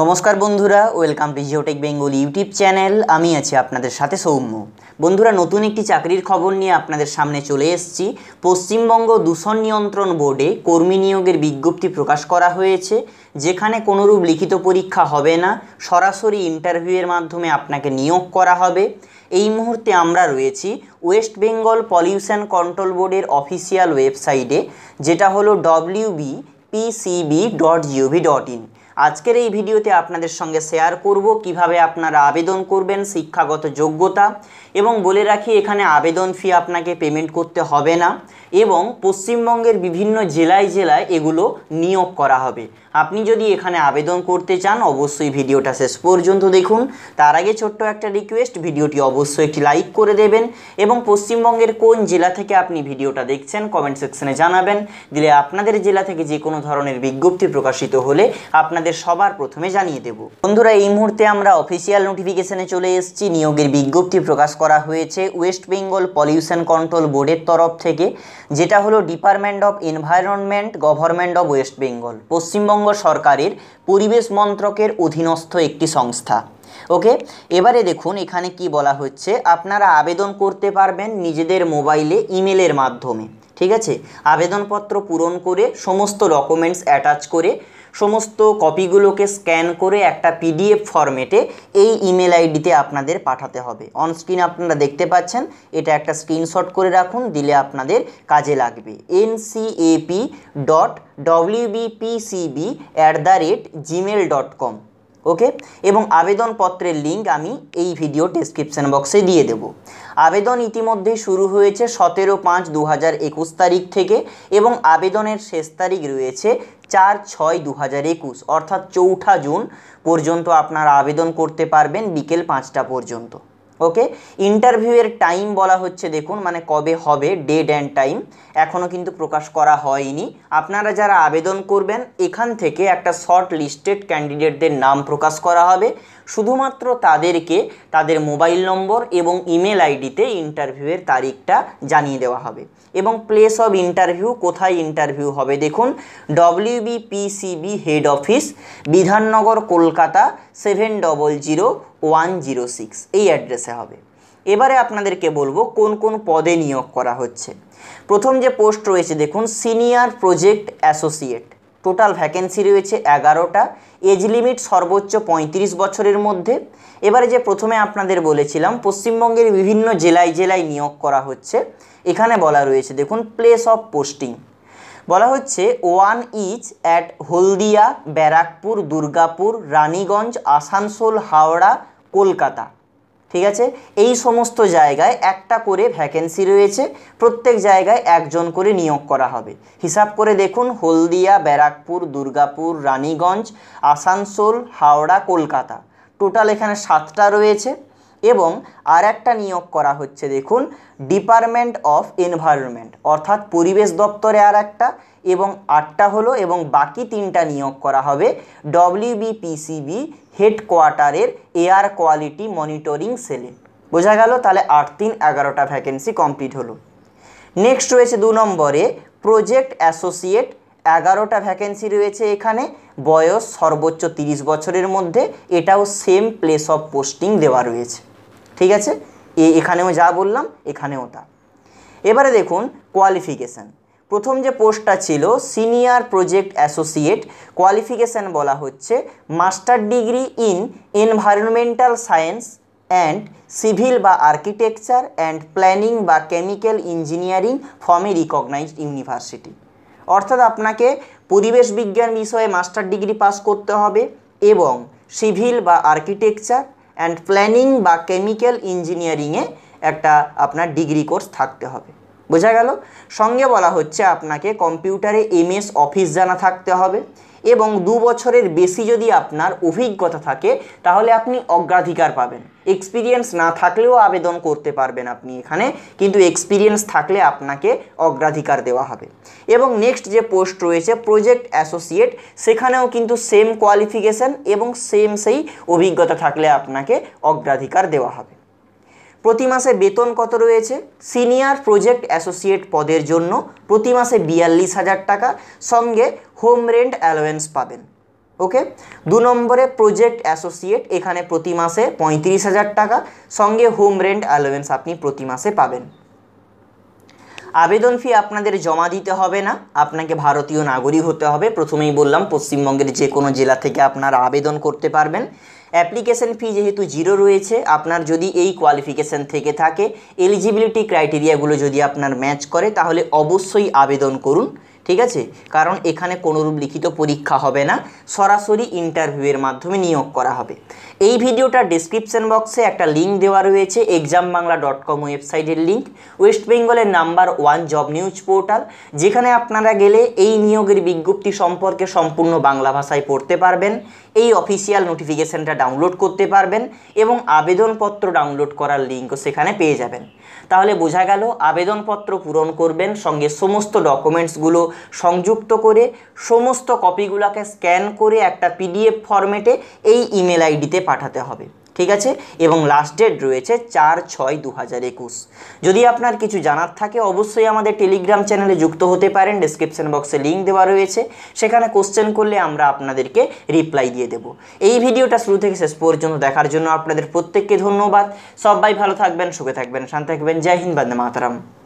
নমস্কার বন্ধুরা welcome Geotech Bengal YouTube channel আমি আছি আপনাদের সাথে সৌম্য বন্ধুরা নতুন একটি চাকরির খবর নিয়ে আপনাদের সামনে চলে এসেছি পশ্চিমবঙ্গ দূষণ নিয়ন্ত্রণ বোর্ডে কর্মী নিয়োগের বিজ্ঞপ্তি প্রকাশ করা হয়েছে যেখানে কোনোরূপ লিখিত পরীক্ষা হবে না সরাসরি ইন্টারভিউয়ের মাধ্যমে আপনাকে নিয়োগ করা হবে এই মুহূর্তে আমরা রয়েছি ওয়েস্ট বেঙ্গল পলিউশন কন্ট্রোল বোর্ডের অফিসিয়াল ওয়েবসাইটে যেটা হলো WB PCB dot gov dot in আজকের এই ভিডিওতে আপনাদের সঙ্গে শেয়ার করব কিভাবে আপনারা আবেদন করবেন শিক্ষাগত যোগ্যতা এবং বলে রাখি এখানে আবেদন ফি আপনাকে পেমেন্ট করতে হবে না এবং পশ্চিমবঙ্গের বিভিন্ন জেলায় জেলায় এগুলো নিয়োগ করা হবে আপনি যদি এখানে আবেদন করতে চান অবশ্যই ভিডিওটা শেষ পর্যন্ত দেখুন তার আগে ছোট্ট একটা রিকোয়েস্ট ভিডিওটি অবশ্যই একটি লাইক করে দেবেন এবং পশ্চিমবঙ্গের কোন জেলা থেকে আপনি ভিডিওটা দেখছেন কমেন্ট সেকশনে জানাবেন দিলে আপনাদের জেলা থেকে যে কোনো ধরনের বিজ্ঞপ্তি প্রকাশিত হলে আপনাদের সবার প্রথমে জানিয়ে দেব বন্ধুরা এই মুহূর্তে আমরা অফিসিয়াল নোটিফিকেশনে চলে এসেছি নিয়োগের বিজ্ঞপ্তি প্রকাশ করা হয়েছে ওয়েস্ট বেঙ্গল পলিউশন কন্ট্রোল বোর্ডের তরফ থেকে যেটা হলো department of environment government of West Bengal Paschimbanga সরকারের পরিবেশ মন্ত্রকের অধীনস্থ একটি সংস্থা ওকে এবারে দেখুন এখানে কি বলা হচ্ছে আপনারা আবেদন করতে পারবেন নিজেদের মোবাইলে ইমেলের মাধ্যমে ঠিক আছে আবেদনপত্র পূরণ করে সমস্ত ডকুমেন্টস অ্যাটাচ করে সমস্ত কপিগুলোকে স্ক্যান করে একটা পিডিএফ ফরম্যাটে এই ইমেল আইডিতে আপনাদের পাঠাতে হবে অনস্ক্রিন আপনারা দেখতে পাচ্ছেন এটা একটা স্ক্রিনশট করে রাখুন দিলে আপনাদের কাজে লাগবে N C NCAP dot WBPCB at the rate Gmail dot com okay এবং আবেদনপত্রের লিঙ্ক আমি এই ভিডিও ডিসক্রিপশান বক্সে দিয়ে দেব আবেদন ইতিমধ্যে শুরু হয়েছে সতেরো পাঁচ দু তারিখ থেকে এবং আবেদনের শেষ তারিখ রয়েছে চার ছয় দু হাজার একুশ অর্থাৎ চৌঠা জুন পর্যন্ত আপনারা আবেদন করতে পারবেন বিকেল পাঁচটা পর্যন্ত ওকে ইন্টারভিউয়ের টাইম বলা হচ্ছে দেখুন মানে কবে হবে ডেট অ্যান্ড টাইম এখনও কিন্তু প্রকাশ করা হয়নি আপনারা যারা আবেদন করবেন এখান থেকে একটা শর্ট লিস্টেড ক্যান্ডিডেটদের নাম প্রকাশ করা হবে শুধুমাত্র তাদেরকে তাদের মোবাইল নম্বর এবং ইমেল আইডিতে ইন্টারভিউয়ের তারিখটা জানিয়ে দেওয়া হবে এবং প্লেস অব ইন্টারভিউ কোথায় ইন্টারভিউ হবে দেখুন WBPCB head office Bidhannagar Kolkata seven double zero one zero six এই অ্যাড্রেসে হবে এবারে আপনাদেরকে বলবো কোন কোন পদে নিয়োগ করা হচ্ছে প্রথম যে পোস্ট রয়েছে দেখুন senior project associate total vacancy রয়েছে এগারোটা এজ লিমিট সর্বোচ্চ ৩৫ বছরের মধ্যে এবারে যে প্রথমে আপনাদের বলেছিলাম পশ্চিমবঙ্গের বিভিন্ন জেলায় জেলায় নিয়োগ করা হচ্ছে এখানে বলা রয়েছে দেখুন প্লেস অফ পোস্টিং বলা হচ্ছে one each at Haldia Barrackpore Durgapur Raniganj Asansol Howrah Kolkata ঠিক আছে এই সমস্ত জায়গায় একটা করে ভ্যাকেন্সি রয়েছে প্রত্যেক জায়গায় একজন করে নিয়োগ করা হবে হিসাব করে দেখুন হলদিয়া ব্যারাকপুর দুর্গাপুর রানীগঞ্জ আসানসোল হাওড়া কলকাতা টোটাল এখানে সাতটা রয়েছে এবং আর একটা নিয়োগ করা হচ্ছে দেখুন ডিপার্টমেন্ট অফ এনভায়রনমেন্ট অর্থাৎ পরিবেশ দপ্তরে আর একটা এবং আটটা হলো এবং বাকি তিনটা নিয়োগ করা হবে ডব্লিউবিপিসিবি হেডকোয়ার্টারের এয়ার কোয়ালিটি মনিটরিং সেলে বোঝা গেল তাহলে আট তিন এগারোটা ভ্যাকেন্সি কমপ্লিট হলো নেক্সট রয়েছে দু নম্বরে প্রজেক্ট অ্যাসোসিয়েট এগারোটা ভ্যাকেন্সি রয়েছে এখানে বয়স সর্বোচ্চ ৩০ বছরের মধ্যে এটাও সেম প্লেস অফ পোস্টিং দেওয়া রয়েছে ঠিক আছে এ এখানেও যা বললাম এখানেও তা এবারে দেখুন কোয়ালিফিকেশান প্রথম যে পোস্টটা ছিল সিনিয়র প্রজেক্ট অ্যাসোসিয়েট কোয়ালিফিকেশান বলা হচ্ছে master degree in environmental science and civil বা আর্কিটেকচার অ্যান্ড প্ল্যানিং বা কেমিক্যাল ইঞ্জিনিয়ারিং ফর্মে রিকগনাইজড ইউনিভার্সিটি অর্থাৎ আপনাকে পরিবেশ বিজ্ঞান বিষয়ে মাস্টার ডিগ্রি পাস করতে হবে এবং সিভিল বা আর্কিটেকচার অ্যান্ড প্ল্যানিং বা কেমিক্যাল ইঞ্জিনিয়ারিংয়ে একটা আপনার ডিগ্রি কোর্স থাকতে হবে বোঝা গেল সঙ্গে বলা হচ্ছে আপনাকে কম্পিউটারে এমএস অফিস জানা থাকতে হবে এবং দু বছরের বেশি যদি আপনার অভিজ্ঞতা থাকে তাহলে আপনি অগ্রাধিকার পাবেন এক্সপিরিয়েন্স না থাকলেও আবেদন করতে পারবেন আপনি এখানে কিন্তু এক্সপিরিয়েন্স থাকলে আপনাকে অগ্রাধিকার দেওয়া হবে এবং নেক্সট যে পোস্ট রয়েছে প্রজেক্ট অ্যাসোসিয়েট সেখানেও কিন্তু সেম কোয়ালিফিকেশান এবং সেম সেই অভিজ্ঞতা থাকলে আপনাকে অগ্রাধিকার দেওয়া হবে প্রতি মাসে বেতন কত রয়েছে সিনিয়র প্রজেক্ট অ্যাসোসিয়েট পদের জন্য প্রতি মাসে বিয়াল্লিশ হাজার টাকা সঙ্গে হোম রেন্ট অ্যালোয়েন্স পাবেন ওকে দু নম্বরে প্রজেক্ট অ্যাসোসিয়েট এখানে প্রতি মাসে পঁয়ত্রিশ হাজার টাকা সঙ্গে হোম রেন্ট অ্যালোয়েন্স আপনি প্রতি মাসে পাবেন আবেদন ফি আপনাদের জমা দিতে হবে না আপনাকে ভারতীয় নাগরিক হতে হবে প্রথমেই বললাম পশ্চিমবঙ্গের যে কোনো জেলা থেকে আপনারা আবেদন করতে পারবেন অ্যাপ্লিকেশন ফি যেহেতু জিরো রয়েছে আপনার যদি এই কোয়ালিফিকেশান থেকে থাকে এলিজিবিলিটি ক্রাইটেরিয়াগুলো যদি আপনার ম্যাচ করে তাহলে অবশ্যই আবেদন করুন ঠিক আছে কারণ এখানে কোনোরূপ লিখিত পরীক্ষা হবে না সরাসরি ইন্টারভিউয়ের মাধ্যমে নিয়োগ করা হবে এই ভিডিওটা ডিসক্রিপশান বক্সে একটা লিঙ্ক দেওয়া রয়েছে এক্সাম বাংলা ডট কম ওয়েবসাইটের লিঙ্ক ওয়েস্ট বেঙ্গলের number one job news portal যেখানে আপনারা গেলে এই নিয়োগের বিজ্ঞপ্তি সম্পর্কে সম্পূর্ণ বাংলা ভাষায় পড়তে পারবেন এই অফিসিয়াল নোটিফিকেশানটা ডাউনলোড করতে পারবেন এবং আবেদনপত্র ডাউনলোড করার লিঙ্কও সেখানে পেয়ে যাবেন তাহলে বোঝা গেল আবেদনপত্র পূরণ করবেন সঙ্গে সমস্ত ডকুমেন্টসগুলো সংযুক্ত করে সমস্ত কপিগুলোকে স্ক্যান করে একটা পিডিএফ ফরম্যাটে এই ইমেল আইডিতে পাঠাতে হবে ঠিক আছে এবং লাস্ট ডেট রয়েছে চার ছয় দু হাজার একুশ যদি আপনার কিছু জানার থাকে অবশ্যই আমাদের টেলিগ্রাম চ্যানেলে যুক্ত হতে পারেন ডিসক্রিপশান বক্সে লিঙ্ক দেওয়া রয়েছে সেখানে কোশ্চেন করলে আমরা আপনাদেরকে রিপ্লাই দিয়ে দেব এই ভিডিওটা শুরু থেকে শেষ পর্যন্ত দেখার জন্য আপনাদের প্রত্যেককে ধন্যবাদ সবাই ভালো থাকবেন সুখে থাকবেন শান্ত থাকবেন জয় হিন্দ বন্দে মাতারাম